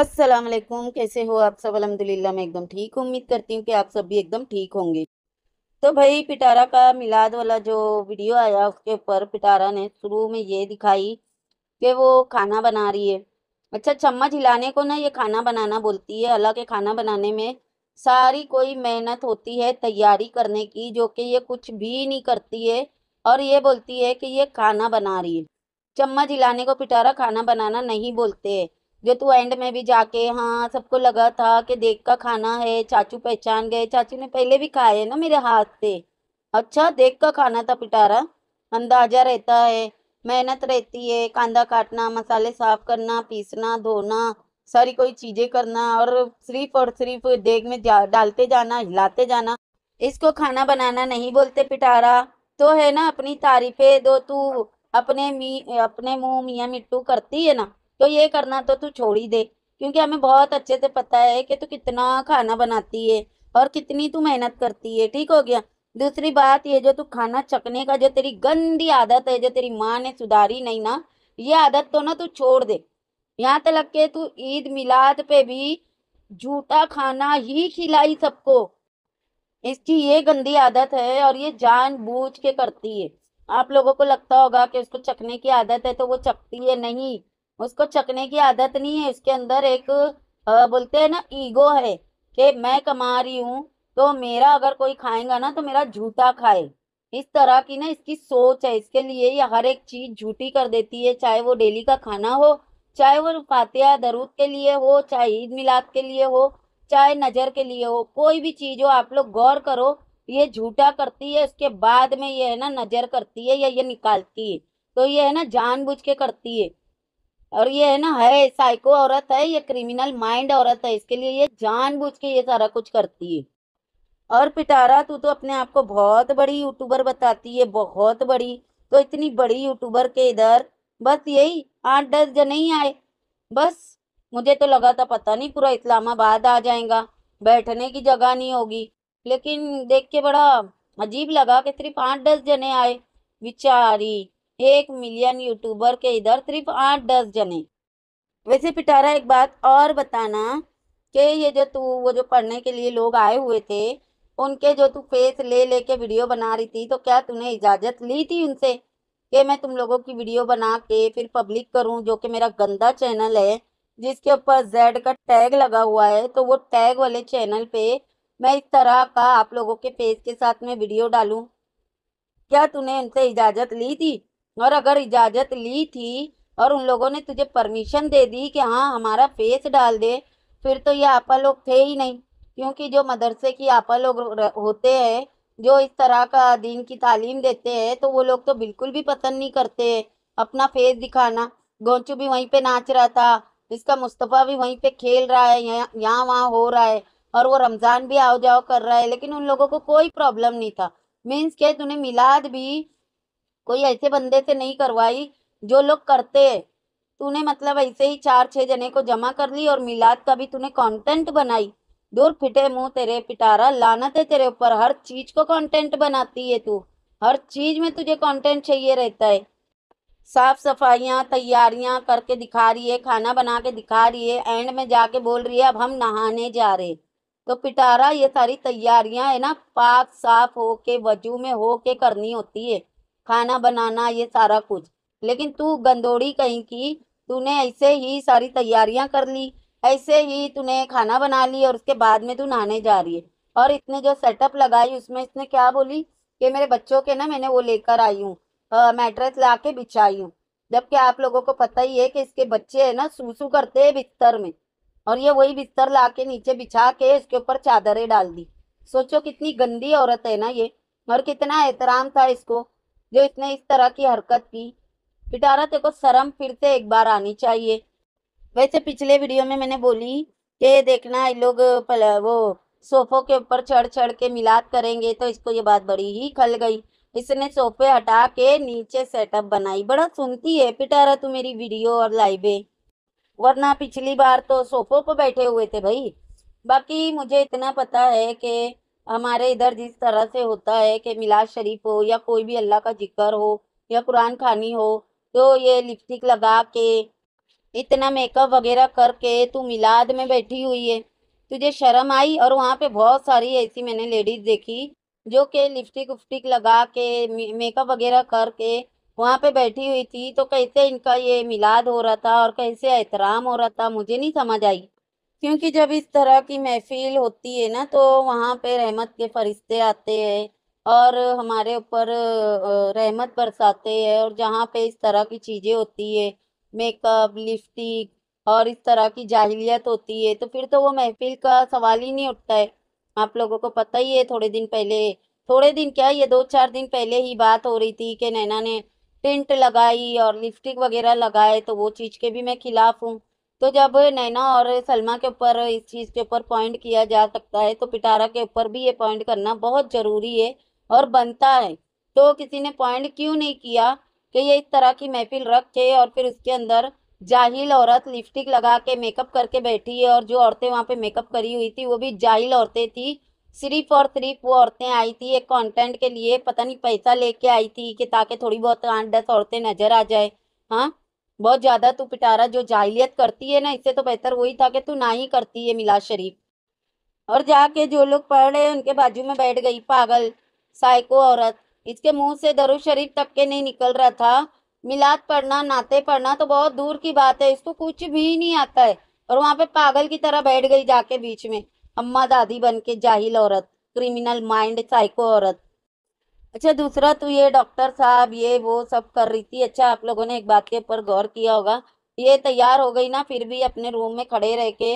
अस्सलाम वालेकुम कैसे हो आप सब अलहमदिल्ला मैं एकदम ठीक उम्मीद करती हूँ कि आप सब भी एकदम ठीक होंगे तो भाई पिटारा का मिलाद वाला जो वीडियो आया उसके ऊपर पिटारा ने शुरू में ये दिखाई कि वो खाना बना रही है अच्छा चम्मच हिलाने को ना ये खाना बनाना बोलती है हालांकि खाना बनाने में सारी कोई मेहनत होती है तैयारी करने की जो कि ये कुछ भी नहीं करती है और ये बोलती है कि ये खाना बना रही है चम्मच हिलाने को पिटारा खाना बनाना नहीं बोलते है जो तू एंड में भी जाके हाँ सबको लगा था कि देख का खाना है चाचू पहचान गए चाचू ने पहले भी खाए ना मेरे हाथ से अच्छा देख का खाना था पिटारा अंदाजा रहता है मेहनत रहती है कांदा काटना मसाले साफ करना पीसना धोना सारी कोई चीज़ें करना और सिर्फ और सिर्फ देग में जा, डालते जाना हिलाते जाना इसको खाना बनाना नहीं बोलते पिटारा तो है ना अपनी तारीफें दो तू अपने मी अपने मुंह मियाँ मिट्टू करती है ना तो ये करना तो तू छोड़ ही दे क्योंकि हमें बहुत अच्छे से पता है कि तू कितना खाना बनाती है और कितनी तू मेहनत करती है ठीक हो गया दूसरी बात ये जो तू खाना चखने का जो तेरी गंदी आदत है जो तेरी माँ ने सुधारी नहीं ना ये आदत तो ना तू छोड़ दे यहाँ तक के तू ईद मिलाद पे भी झूठा खाना ही खिलाई सबको इसकी ये गंदी आदत है और ये बूझ के करती है आप लोगों को लगता होगा कि उसको चखने की आदत है तो वो चखती है नहीं उसको चकने की आदत नहीं है उसके अंदर एक आ, बोलते हैं ना ईगो है कि मैं कमा रही हूँ तो मेरा अगर कोई खाएगा ना तो मेरा झूठा खाए इस तरह की ना इसकी सोच है इसके लिए ये हर एक चीज झूठी कर देती है चाहे वो डेली का खाना हो चाहे वो फातिया दरूद के लिए हो चाहे ईद मिलाद के लिए हो चाहे नज़र के लिए हो कोई भी चीज़ हो आप लोग गौर करो ये झूठा करती है उसके बाद में ये है ना नज़र करती है या ये निकालती है तो ये है ना जानबूझ के करती है और ये है ना है साइको औरत है ये क्रिमिनल माइंड औरत है इसके लिए ये जानबूझ के ये सारा कुछ करती है और पिटारा तू तो अपने आप को बहुत बड़ी यूट्यूबर बताती है बहुत बड़ी तो इतनी बड़ी यूट्यूबर के इधर बस यही आठ दस जने ही आए बस मुझे तो लगा था पता नहीं पूरा इस्लामाबाद आ जाएगा बैठने की जगह नहीं होगी लेकिन देख के बड़ा अजीब लगा कि सिर्फ आठ दस जने आए बिचारी एक मिलियन यूट्यूबर के इधर सिर्फ आठ दस जने वैसे पिटारा एक बात और बताना कि ये जो तू वो जो पढ़ने के लिए लोग आए हुए थे उनके जो तू फेस ले लेके वीडियो बना रही थी तो क्या तूने इजाज़त ली थी उनसे कि मैं तुम लोगों की वीडियो बना के फिर पब्लिक करूं जो कि मेरा गंदा चैनल है जिसके ऊपर जेड का टैग लगा हुआ है तो वो टैग वाले चैनल पे मैं इस तरह का आप लोगों के फेस के साथ में वीडियो डालूं क्या तूने उनसे इजाज़त ली थी और अगर इजाज़त ली थी और उन लोगों ने तुझे परमिशन दे दी कि हाँ हमारा फेस डाल दे फिर तो ये आपा लोग थे ही नहीं क्योंकि जो मदरसे की आपा लोग होते हैं जो इस तरह का दीन की तालीम देते हैं तो वो लोग तो बिल्कुल भी पसंद नहीं करते अपना फेस दिखाना गोंचू भी वहीं पे नाच रहा था इसका मुस्तफ़ा भी वहीं पे खेल रहा है यहाँ यहाँ वहाँ हो रहा है और वो रमज़ान भी आओ जाओ कर रहा है लेकिन उन लोगों को कोई प्रॉब्लम नहीं था मीन्स के तूने मिलाद भी कोई ऐसे बंदे से नहीं करवाई जो लोग करते तूने मतलब ऐसे ही चार छः जने को जमा कर ली और मिलाद का भी तूने कंटेंट बनाई दूर फिटे मुंह तेरे पिटारा लानत है तेरे ऊपर हर चीज को कंटेंट बनाती है तू हर चीज में तुझे कंटेंट चाहिए रहता है साफ सफाइयाँ तैयारियाँ करके दिखा रही है खाना बना के दिखा रही है एंड में जाके बोल रही है अब हम नहाने जा रहे तो पिटारा ये सारी तैयारियाँ है ना पाक साफ होके वजू में होके करनी होती है खाना बनाना ये सारा कुछ लेकिन तू गंदोड़ी कहीं की तूने ऐसे ही सारी तैयारियां कर ली ऐसे ही तूने खाना बना ली और उसके बाद में तू नहाने जा रही है और इसने जो सेटअप लगाई उसमें इसने क्या बोली कि मेरे बच्चों के ना मैंने वो लेकर आई हूँ मैट्रेस ला के बिछाई हूँ जबकि आप लोगों को पता ही है कि इसके बच्चे है ना सूसू करते है बिस्तर में और ये वही बिस्तर ला के नीचे बिछा के इसके ऊपर चादरें डाल दी सोचो कितनी गंदी औरत है ना ये और कितना एहतराम था इसको जो इसने इस तरह की हरकत की पिटारा तेरे को शर्म फिर से एक बार आनी चाहिए वैसे पिछले वीडियो में मैंने बोली कि देखना ये लोग वो सोफों के ऊपर चढ़ चढ़ के मिलाद करेंगे तो इसको ये बात बड़ी ही खल गई इसने सोफे हटा के नीचे सेटअप बनाई बड़ा सुनती है पिटारा तू मेरी वीडियो और लाइवे वरना पिछली बार तो सोफों पर बैठे हुए थे भाई बाकी मुझे इतना पता है कि हमारे इधर जिस तरह से होता है कि मिलाद शरीफ हो या कोई भी अल्लाह का जिक्र हो या कुरान खानी हो तो ये लिपस्टिक लगा के इतना मेकअप वगैरह करके तू मिलाद में बैठी हुई है तुझे शर्म आई और वहाँ पे बहुत सारी ऐसी मैंने लेडीज़ देखी जो कि लिपस्टिक उपस्टिक लगा के मेकअप वगैरह करके वहाँ पे बैठी हुई थी तो कैसे इनका ये मिलाद हो रहा था और कैसे एहतराम हो रहा था मुझे नहीं समझ आई क्योंकि जब इस तरह की महफिल होती है ना तो वहाँ पे रहमत के फरिश्ते आते हैं और हमारे ऊपर रहमत बरसाते हैं और जहाँ पे इस तरह की चीज़ें होती है मेकअप लिपस्टिक और इस तरह की जाहिलियत होती है तो फिर तो वो महफिल का सवाल ही नहीं उठता है आप लोगों को पता ही है थोड़े दिन पहले थोड़े दिन क्या ये दो चार दिन पहले ही बात हो रही थी कि नैना ने टेंट लगाई और लिपस्टिक वगैरह लगाए तो वो चीज़ के भी मैं खिलाफ हूँ तो जब नैना और सलमा के ऊपर इस चीज़ के ऊपर पॉइंट किया जा सकता है तो पिटारा के ऊपर भी ये पॉइंट करना बहुत ज़रूरी है और बनता है तो किसी ने पॉइंट क्यों नहीं किया कि ये इस तरह की महफिल रख के और फिर उसके अंदर जाहिल औरत लिपस्टिक लगा के मेकअप करके बैठी है और जो औरतें वहाँ पे मेकअप करी हुई थी वो भी जाहिल औरतें थी सिर्फ और सिर्फ वो औरतें आई थी एक कंटेंट के लिए पता नहीं पैसा लेके आई थी कि ताकि थोड़ी बहुत आठ दस औरतें नज़र आ जाए हाँ बहुत ज्यादा तू पिटारा जो जाहिलियत करती है ना इससे तो बेहतर वही था कि तू ना ही करती है मिलाज शरीफ और जाके जो लोग पढ़ रहे हैं उनके बाजू में बैठ गई पागल साइको औरत इसके मुंह से दरुज शरीफ तक के नहीं निकल रहा था मिलाद पढ़ना नाते पढ़ना तो बहुत दूर की बात है इसको कुछ भी नहीं आता है और वहाँ पे पागल की तरह बैठ गई जाके बीच में अम्मा दादी बन के जाहिल औरत क्रिमिनल माइंड साइको औरत अच्छा दूसरा तो ये डॉक्टर साहब ये वो सब कर रही थी अच्छा आप लोगों ने एक बात के ऊपर गौर किया होगा ये तैयार हो गई ना फिर भी अपने रूम में खड़े रह के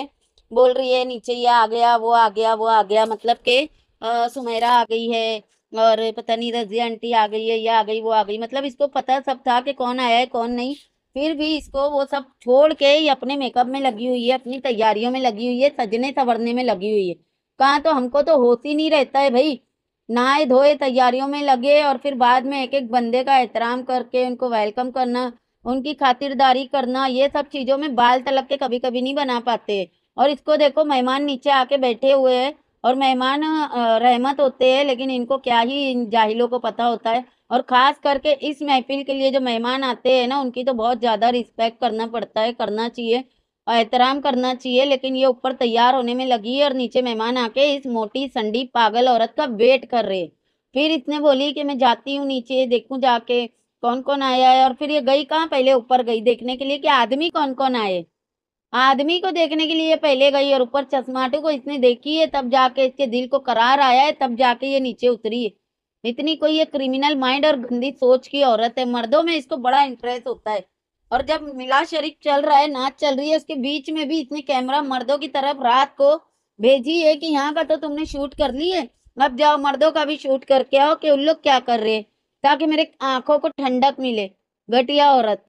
बोल रही है नीचे ये आ गया वो आ गया वो आ गया मतलब के आ, सुमेरा आ गई है और पता नहीं रजिया आंटी आ गई है ये आ गई वो आ गई मतलब इसको पता सब था कि कौन आया है कौन नहीं फिर भी इसको वो सब छोड़ के ही अपने मेकअप में लगी हुई है अपनी तैयारियों में लगी हुई है सजने संवरने में लगी हुई है कहाँ तो हमको तो होश ही नहीं रहता है भाई नहाए धोए तैयारियों में लगे और फिर बाद में एक एक बंदे का एहतराम करके उनको वेलकम करना उनकी खातिरदारी करना ये सब चीज़ों में बाल तलब के कभी कभी नहीं बना पाते और इसको देखो मेहमान नीचे आके बैठे हुए हैं और मेहमान रहमत होते हैं लेकिन इनको क्या ही इन जाहिलों को पता होता है और ख़ास करके इस महफिल के लिए जो मेहमान आते हैं ना उनकी तो बहुत ज़्यादा रिस्पेक्ट करना पड़ता है करना चाहिए एहतराम करना चाहिए लेकिन ये ऊपर तैयार होने में लगी है और नीचे मेहमान आके इस मोटी संडी पागल औरत का वेट कर रहे फिर इसने बोली कि मैं जाती हूँ नीचे देखूँ जाके कौन कौन आया है और फिर ये गई कहाँ पहले ऊपर गई देखने के लिए कि आदमी कौन कौन आए आदमी को देखने के लिए पहले गई और ऊपर चश्माटू को इसने देखी है तब जाके इसके दिल को करार आया है तब जाके ये नीचे उतरी है इतनी कोई ये क्रिमिनल माइंड और गंदी सोच की औरत है मर्दों में इसको बड़ा इंटरेस्ट होता है और जब मिला शरीफ चल रहा है नाच चल रही है उसके बीच में भी इतने कैमरा मर्दों की तरफ रात को भेजी है कि यहाँ का तो तुमने शूट कर ली है अब जाओ मर्दों का भी शूट करके आओ कि उन लोग क्या कर रहे हैं ताकि मेरे आंखों को ठंडक मिले घटिया औरत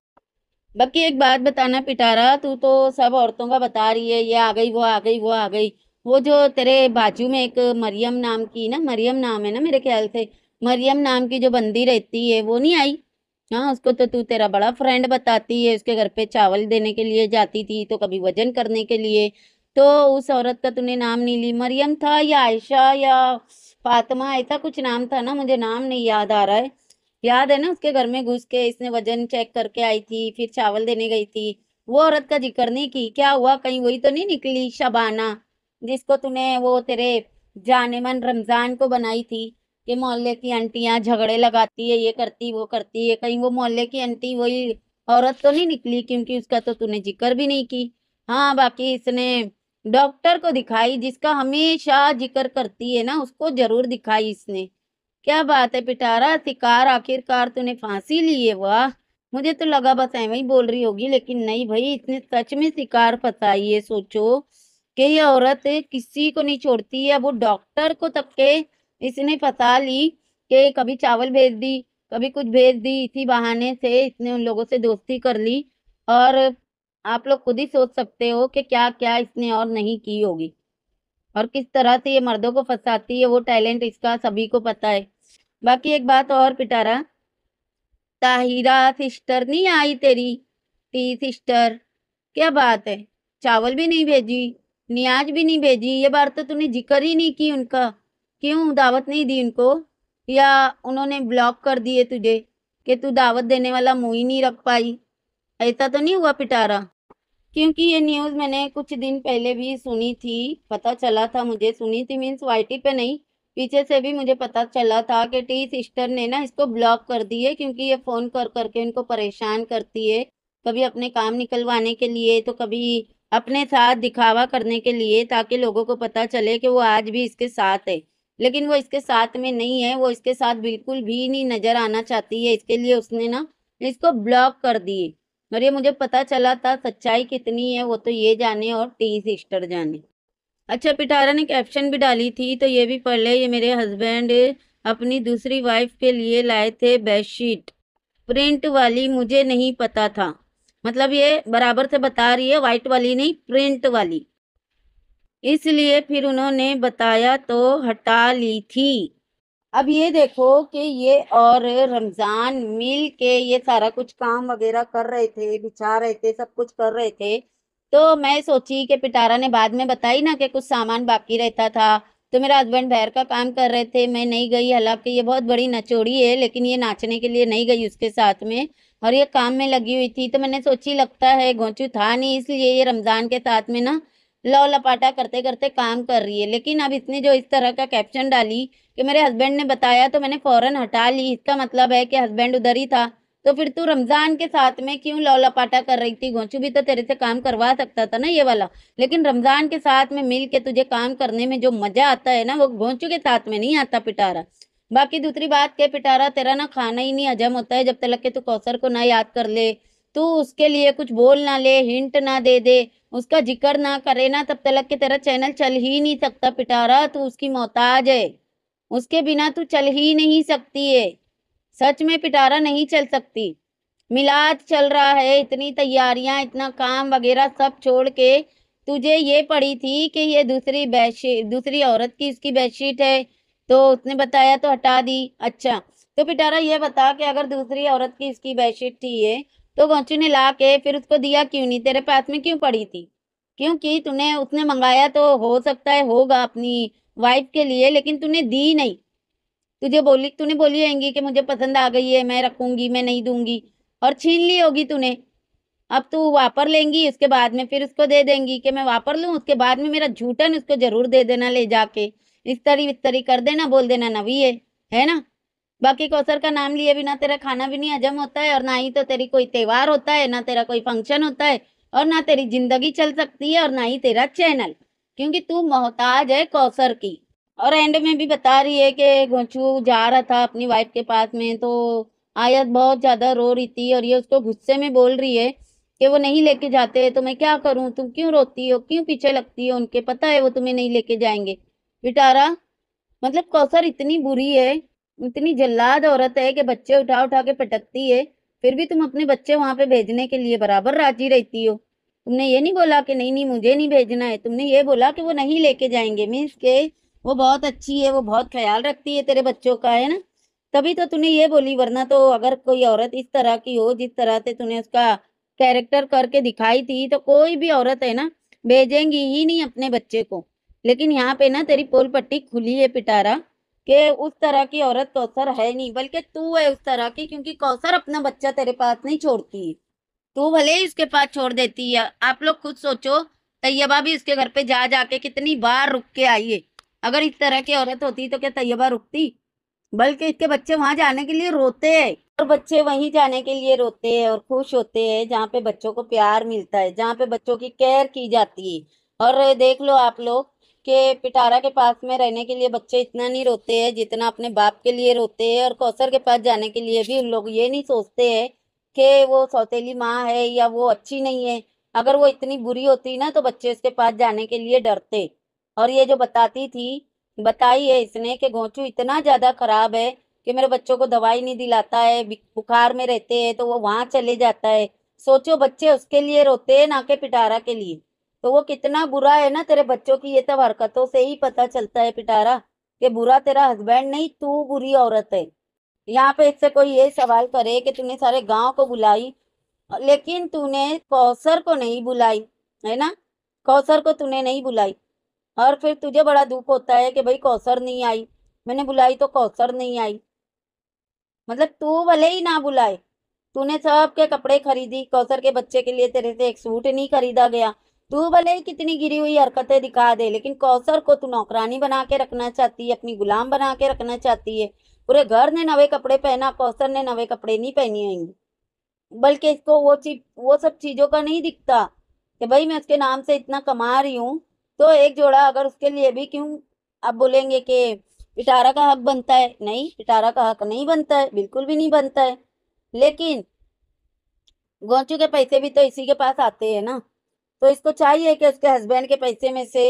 बाकी एक बात बताना पिटारा तू तो सब औरतों का बता रही है ये आ गई वो आ गई वो आ गई वो जो तेरे बाजू में एक मरियम नाम की ना मरियम नाम है ना मेरे ख्याल से मरियम नाम की जो बंदी रहती है वो नहीं आई हाँ उसको तो तू तेरा बड़ा फ्रेंड बताती है उसके घर पे चावल देने के लिए जाती थी तो कभी वजन करने के लिए तो उस औरत का तूने नाम नहीं ली मरियम था या आयशा या फातिमा ऐसा कुछ नाम था ना मुझे नाम नहीं याद आ रहा है याद है ना उसके घर में घुस के इसने वजन चेक करके आई थी फिर चावल देने गई थी वो औरत का जिक्र नहीं की क्या हुआ कहीं वही तो नहीं निकली शबाना जिसको तूने वो तेरे जाने मन रमजान को बनाई थी कि मोहल्ले की यहाँ झगड़े लगाती है ये करती वो करती है कहीं वो मोहल्ले की आंटी वही औरत तो नहीं निकली क्योंकि उसका तो तूने जिक्र भी नहीं की हाँ बाकी इसने डॉक्टर को दिखाई जिसका हमेशा जिक्र करती है ना उसको जरूर दिखाई इसने क्या बात है पिटारा शिकार आखिरकार तूने फांसी ली है वाह मुझे तो लगा बस ऐ ही बोल रही होगी लेकिन नहीं भाई इसने सच में शिकार फंसाई है सोचो कि ये औरत किसी को नहीं छोड़ती है वो डॉक्टर को तक के इसने पता ली कि कभी चावल भेज दी कभी कुछ भेज दी इसी बहाने से इसने उन लोगों से दोस्ती कर ली और आप लोग खुद ही सोच सकते हो कि क्या क्या इसने और नहीं की होगी और किस तरह से ये मर्दों को फंसाती है वो टैलेंट इसका सभी को पता है बाकी एक बात और पिटारा ताहिरा सिस्टर नहीं आई तेरी ती सिस्टर क्या बात है चावल भी नहीं भेजी नियाज भी नहीं भेजी ये बार तो तूने जिक्र ही नहीं की उनका क्यों दावत नहीं दी उनको या उन्होंने ब्लॉक कर दिए तुझे कि तू दावत देने वाला मुँह ही नहीं रख पाई ऐसा तो नहीं हुआ पिटारा क्योंकि ये न्यूज़ मैंने कुछ दिन पहले भी सुनी थी पता चला था मुझे सुनी थी मीन्स वाई पे नहीं पीछे से भी मुझे पता चला था कि टी सिस्टर ने ना इसको ब्लॉक कर दी है क्योंकि ये फ़ोन कर करके इनको परेशान करती है कभी अपने काम निकलवाने के लिए तो कभी अपने साथ दिखावा करने के लिए ताकि लोगों को पता चले कि वो आज भी इसके साथ है लेकिन वो इसके साथ में नहीं है वो इसके साथ बिल्कुल भी नहीं नज़र आना चाहती है इसके लिए उसने ना इसको ब्लॉक कर दिए और ये मुझे पता चला था सच्चाई कितनी है वो तो ये जाने और टी सिस्टर जाने अच्छा पिटारा ने कैप्शन भी डाली थी तो ये भी पढ़ ले ये मेरे हस्बैंड अपनी दूसरी वाइफ के लिए लाए थे बेडशीट प्रिंट वाली मुझे नहीं पता था मतलब ये बराबर से बता रही है वाइट वाली नहीं प्रिंट वाली इसलिए फिर उन्होंने बताया तो हटा ली थी अब ये देखो कि ये और रमज़ान मिल के ये सारा कुछ काम वगैरह कर रहे थे बिछा रहे थे सब कुछ कर रहे थे तो मैं सोची कि पिटारा ने बाद में बताई ना कि कुछ सामान बाकी रहता था तो मेरा हस्बैंड भैर का काम कर रहे थे मैं नहीं गई हालांकि ये बहुत बड़ी नचोड़ी है लेकिन ये नाचने के लिए नहीं गई उसके साथ में और ये काम में लगी हुई थी तो मैंने सोची लगता है घोंचू था नहीं इसलिए ये रमज़ान के साथ में ना लव लपाटा करते करते काम कर रही है लेकिन अब इसने जो इस तरह का कैप्शन डाली कि मेरे हस्बैंड ने बताया तो मैंने फ़ौरन हटा ली इसका मतलब है कि हस्बैंड उधर ही था तो फिर तू रमज़ान के साथ में क्यों लव लपाटा कर रही थी गोंचू भी तो तेरे से काम करवा सकता था ना ये वाला लेकिन रमज़ान के साथ में मिल के तुझे काम करने में जो मज़ा आता है ना वो गोंचू के साथ में नहीं आता पिटारा बाकी दूसरी बात के पिटारा तेरा ना खाना ही नहीं हजम होता है जब तक के तू कौसर को ना याद कर ले तू उसके लिए कुछ बोल ना ले हिंट ना दे दे उसका जिक्र ना करे ना तब तलक के तेरा चैनल चल ही नहीं सकता पिटारा तू उसकी मोहताज है उसके बिना तू चल ही नहीं सकती है सच में पिटारा नहीं चल सकती मिलाद चल रहा है इतनी तैयारियां इतना काम वगैरह सब छोड़ के तुझे ये पड़ी थी कि ये दूसरी बेडशीट दूसरी औरत की इसकी बेडशीट है तो उसने बताया तो हटा दी अच्छा तो पिटारा ये बता कि अगर दूसरी औरत की इसकी बेडशीट थी ये तो गोचू ने ला के फिर उसको दिया क्यों नहीं तेरे पास में क्यों पड़ी थी क्योंकि तूने उसने मंगाया तो हो सकता है होगा अपनी वाइफ के लिए लेकिन तूने दी नहीं तुझे बोली तूने बोली होगी कि मुझे पसंद आ गई है मैं रखूंगी मैं नहीं दूंगी और छीन ली होगी तूने अब तू वापर लेंगी उसके बाद में फिर उसको दे देंगी कि मैं वापर लूँ उसके बाद में मेरा झूठन उसको जरूर दे देना ले जाके इस तरी इस तरी कर देना बोल देना नवी है है ना बाकी कौसर का नाम लिए बिना तेरा खाना भी नहीं हजम होता है और ना ही तो तेरी कोई त्यौहार होता है ना तेरा कोई फंक्शन होता है और ना तेरी जिंदगी चल सकती है और ना ही तेरा चैनल क्योंकि तू मोहताज है कौसर की और एंड में भी बता रही है कि गोचू जा रहा था अपनी वाइफ के पास में तो आयत बहुत ज़्यादा रो रही थी और ये उसको गुस्से में बोल रही है कि वो नहीं लेके जाते तो मैं क्या करूं तुम क्यों रोती हो क्यों पीछे लगती हो उनके पता है वो तुम्हें नहीं लेके जाएंगे बिटारा मतलब कौसर इतनी बुरी है इतनी जल्लाद औरत है कि बच्चे उठा उठा के पटकती है फिर भी तुम अपने बच्चे वहाँ पे भेजने के लिए बराबर राजी रहती हो तुमने ये नहीं बोला कि नहीं नहीं मुझे नहीं भेजना है तुमने ये बोला कि वो नहीं लेके जाएंगे मीन्स के वो बहुत अच्छी है वो बहुत ख्याल रखती है तेरे बच्चों का है ना तभी तो तूने ये बोली वरना तो अगर कोई औरत इस तरह की हो जिस तरह से तूने उसका कैरेक्टर करके दिखाई थी तो कोई भी औरत है ना भेजेंगी ही नहीं अपने बच्चे को लेकिन यहाँ पे ना तेरी पोल पट्टी खुली है पिटारा कि उस तरह की औरत कौसर तो है नहीं बल्कि तू है उस तरह की क्योंकि कौसर अपना बच्चा तेरे पास नहीं छोड़ती तू भले ही उसके पास छोड़ देती है आप लोग खुद सोचो तैयबा भी उसके घर पे जा जाके कितनी बार रुक के आई है अगर इस तरह की औरत होती तो क्या तैयबा रुकती बल्कि इसके बच्चे वहां जाने के लिए रोते है और बच्चे वहीं जाने के लिए रोते है और खुश होते हैं जहाँ पे बच्चों को प्यार मिलता है जहाँ पे बच्चों की केयर की जाती है और देख लो आप लोग कि पिटारा के पास में रहने के लिए बच्चे इतना नहीं रोते हैं जितना अपने बाप के लिए रोते हैं और कौसर के पास जाने के लिए भी लोग ये नहीं सोचते हैं कि वो सौतेली माँ है या वो अच्छी नहीं है अगर वो इतनी बुरी होती ना तो बच्चे उसके पास जाने के लिए डरते और ये जो बताती थी बताई है इसने कि घोंचू इतना ज़्यादा खराब है कि मेरे बच्चों को दवाई नहीं दिलाता है बुखार में रहते हैं तो वो वहाँ चले जाता है सोचो बच्चे उसके लिए रोते हैं ना कि पिटारा के लिए तो वो कितना बुरा है ना तेरे बच्चों की ये सब हरकतों से ही पता चलता है पिटारा कि बुरा तेरा हस्बैंड नहीं तू बुरी औरत है यहाँ पे इससे कोई ये सवाल करे कि तूने सारे गांव को बुलाई लेकिन तूने कौसर को नहीं बुलाई है ना कौसर को तूने नहीं बुलाई और फिर तुझे बड़ा दुख होता है कि भाई कौसर नहीं आई मैंने बुलाई तो कौसर नहीं आई मतलब तू भले ही ना बुलाए तूने सब के कपड़े खरीदी कौसर के बच्चे के लिए तेरे से एक सूट नहीं खरीदा गया तू भले ही कितनी गिरी हुई हरकतें दिखा दे लेकिन कौसर को तू नौकरानी बना के रखना चाहती है अपनी गुलाम बना के रखना चाहती है पूरे घर ने नवे कपड़े पहना कौसर ने नवे कपड़े नहीं पहनी आएंगे बल्कि इसको वो चीज वो सब चीज़ों का नहीं दिखता कि भाई मैं उसके नाम से इतना कमा रही हूँ तो एक जोड़ा अगर उसके लिए भी क्यों आप बोलेंगे कि पिटारा का हक बनता है नहीं पिटारा का हक नहीं बनता है बिल्कुल भी नहीं बनता है लेकिन गोचू के पैसे भी तो इसी के पास आते हैं ना तो इसको चाहिए कि उसके हस्बैंड के पैसे में से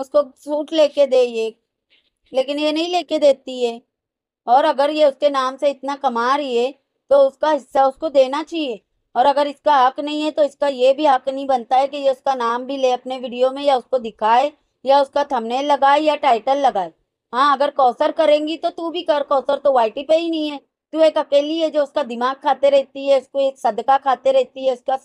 उसको सूट लेके दे ये लेकिन ये नहीं लेके देती है और अगर ये उसके नाम से इतना कमा रही है तो उसका हिस्सा उसको देना चाहिए और अगर इसका हक नहीं है तो इसका ये भी हक नहीं बनता है कि ये उसका नाम भी ले अपने वीडियो में या उसको दिखाए या उसका थंबनेल लगाए या टाइटल लगाए हाँ अगर कौसर करेंगी तो तू भी कर कौसर तो वाइटी पे ही नहीं है तू एक अकेली है जो उसका दिमाग खाते रहती है उसको एक सदका खाते रहती है उसका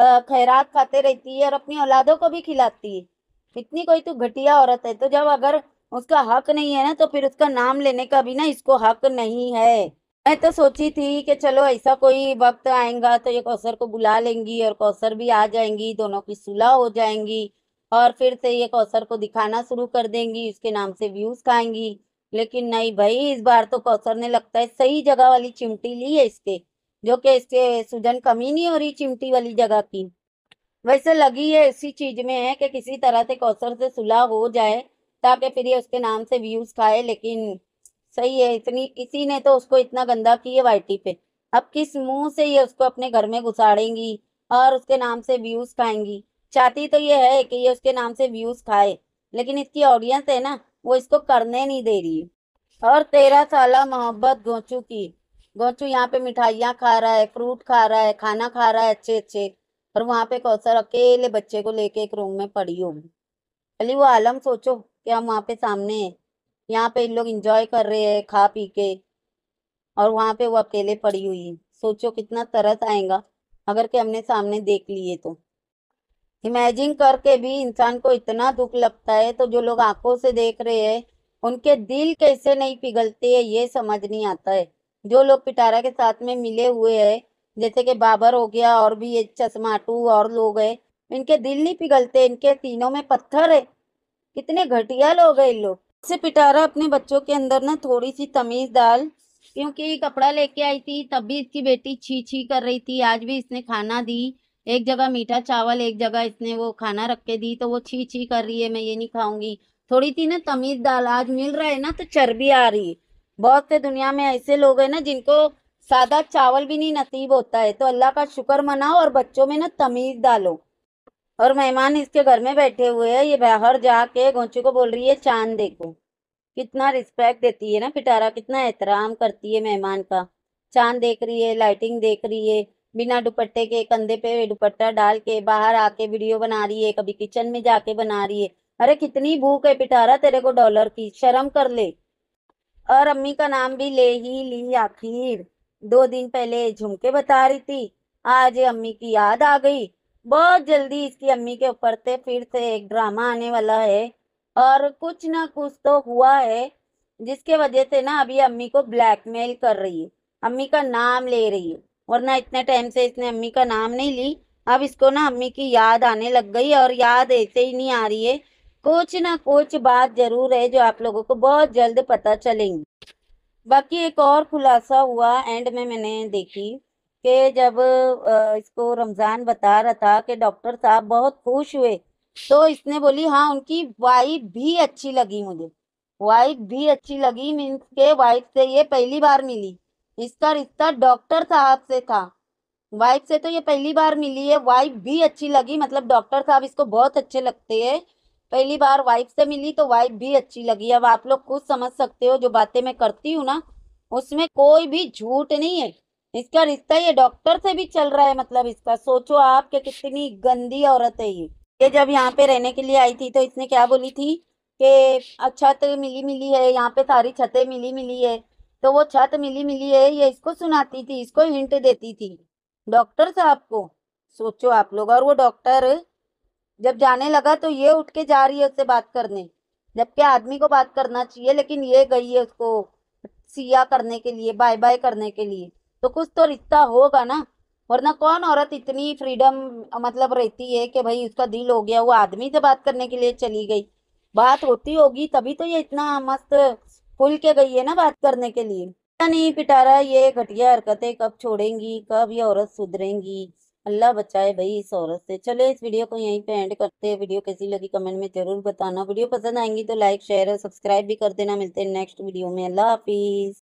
खैरात खाते रहती है और अपनी औलादों को भी खिलाती है इतनी कोई तो घटिया औरत है तो जब अगर उसका हक नहीं है ना तो फिर उसका नाम लेने का भी ना इसको हक नहीं है मैं तो सोची थी कि चलो ऐसा कोई वक्त आएगा तो ये कौसर को बुला लेंगी और कौसर भी आ जाएंगी दोनों की सुलह हो जाएंगी और फिर से ये कौसर को दिखाना शुरू कर देंगी उसके नाम से व्यूज खाएंगी लेकिन नहीं भाई इस बार तो कौसर ने लगता है सही जगह वाली चिमटी ली है इसके जो कि इससे सूजन कमी नहीं हो रही चिमटी वाली जगह की वैसे लगी है इसी चीज में है कि किसी तरह से कौसर से सुलह हो जाए ताकि फिर ये उसके नाम से व्यूज खाए लेकिन सही है इतनी इसी ने तो उसको इतना गंदा किया वाइटी पे अब किस मुंह से ये उसको अपने घर में घुसाड़ेंगी और उसके नाम से व्यूज खाएंगी चाहती तो ये है कि ये उसके नाम से व्यूज खाए लेकिन इसकी ऑडियंस है ना वो इसको करने नहीं दे रही और तेरह साल मोहब्बत गोचू की गोचू यहाँ पे मिठाइयाँ खा रहा है फ्रूट खा रहा है खाना खा रहा है अच्छे अच्छे और वहाँ पे कौसर अकेले बच्चे को लेके एक रूम में पड़ी होगी पहले वो आलम सोचो कि हम वहाँ पे सामने है यहाँ पे इन लोग इंजॉय कर रहे हैं खा पी के और वहाँ पे वो अकेले पड़ी हुई है सोचो कितना तरस आएगा अगर के हमने सामने देख लिए तो इमेजिन करके भी इंसान को इतना दुख लगता है तो जो लोग आंखों से देख रहे हैं उनके दिल कैसे नहीं पिघलते है ये समझ नहीं आता है जो लोग पिटारा के साथ में मिले हुए हैं जैसे कि बाबर हो गया और भी ये चश्माटू और लोग है इनके दिल नहीं पिघलते इनके तीनों में पत्थर है कितने घटिया लोग है इन लोग से पिटारा अपने बच्चों के अंदर ना थोड़ी सी तमीज डाल क्योंकि कपड़ा लेके आई थी तब भी इसकी बेटी छी छी कर रही थी आज भी इसने खाना दी एक जगह मीठा चावल एक जगह इसने वो खाना रख के दी तो वो छी छी कर रही है मैं ये नहीं खाऊंगी थोड़ी सी ना तमीज दाल आज मिल रहा है ना तो चर्बी आ रही है बहुत से दुनिया में ऐसे लोग हैं ना जिनको सादा चावल भी नहीं नसीब होता है तो अल्लाह का शुक्र मनाओ और बच्चों में ना तमीज़ डालो और मेहमान इसके घर में बैठे हुए हैं ये बाहर जाके गोंचू को बोल रही है चांद देखो कितना रिस्पेक्ट देती है ना पिटारा कितना एहतराम करती है मेहमान का चांद देख रही है लाइटिंग देख रही है बिना दुपट्टे के कंधे पे दुपट्टा डाल के बाहर आके वीडियो बना रही है कभी किचन में जाके बना रही है अरे कितनी भूख है पिटारा तेरे को डॉलर की शर्म कर ले और अम्मी का नाम भी ले ही ली आखिर दो दिन पहले झुमके बता रही थी आज अम्मी की याद आ गई बहुत जल्दी इसकी अम्मी के ऊपर से फिर से एक ड्रामा आने वाला है और कुछ ना कुछ तो हुआ है जिसके वजह से ना अभी अम्मी को ब्लैकमेल कर रही है अम्मी का नाम ले रही है वरना इतने टाइम से इसने अम्मी का नाम नहीं ली अब इसको ना अम्मी की याद आने लग गई और याद ऐसे ही नहीं आ रही है कुछ ना कुछ बात जरूर है जो आप लोगों को बहुत जल्द पता चलेंगी बाकी एक और खुलासा हुआ एंड में मैंने देखी कि जब इसको रमज़ान बता रहा था कि डॉक्टर साहब बहुत खुश हुए तो इसने बोली हाँ उनकी वाइफ भी अच्छी लगी मुझे वाइफ भी अच्छी लगी मीन्स के वाइफ से ये पहली बार मिली इसका रिश्ता डॉक्टर साहब से था वाइफ से तो ये पहली बार मिली है वाइफ भी अच्छी लगी मतलब डॉक्टर साहब इसको बहुत अच्छे लगते हैं पहली बार वाइफ से मिली तो वाइफ भी अच्छी लगी अब आप लोग खुद समझ सकते हो जो बातें मैं करती हूँ ना उसमें कोई भी झूठ नहीं है इसका रिश्ता ये डॉक्टर से भी चल रहा है मतलब इसका सोचो आप के कितनी गंदी औरत है ये ये जब यहाँ पे रहने के लिए आई थी तो इसने क्या बोली थी कि अच्छा तो मिली मिली है यहाँ पे सारी छतें मिली मिली है तो वो छत मिली मिली है ये इसको सुनाती थी इसको हिंट देती थी डॉक्टर साहब को सोचो आप लोग और वो डॉक्टर जब जाने लगा तो ये उठ के जा रही है उससे बात करने जबकि आदमी को बात करना चाहिए लेकिन ये गई है उसको सिया करने के लिए बाय बाय करने के लिए तो कुछ तो रिश्ता होगा ना वरना कौन औरत इतनी फ्रीडम मतलब रहती है कि भाई उसका दिल हो गया वो आदमी से बात करने के लिए चली गई बात होती होगी तभी तो ये इतना मस्त खुल के गई है ना बात करने के लिए नहीं पिटारा ये घटिया हरकतें कब छोड़ेंगी कब ये औरत सुधरेंगी अल्लाह बचाए भाई इस औरत से चले इस वीडियो को यहीं पे एंड करते हैं वीडियो कैसी लगी कमेंट में जरूर बताना वीडियो पसंद आएंगी तो लाइक शेयर और सब्सक्राइब भी कर देना मिलते हैं नेक्स्ट वीडियो में अल्लाह हाफिज़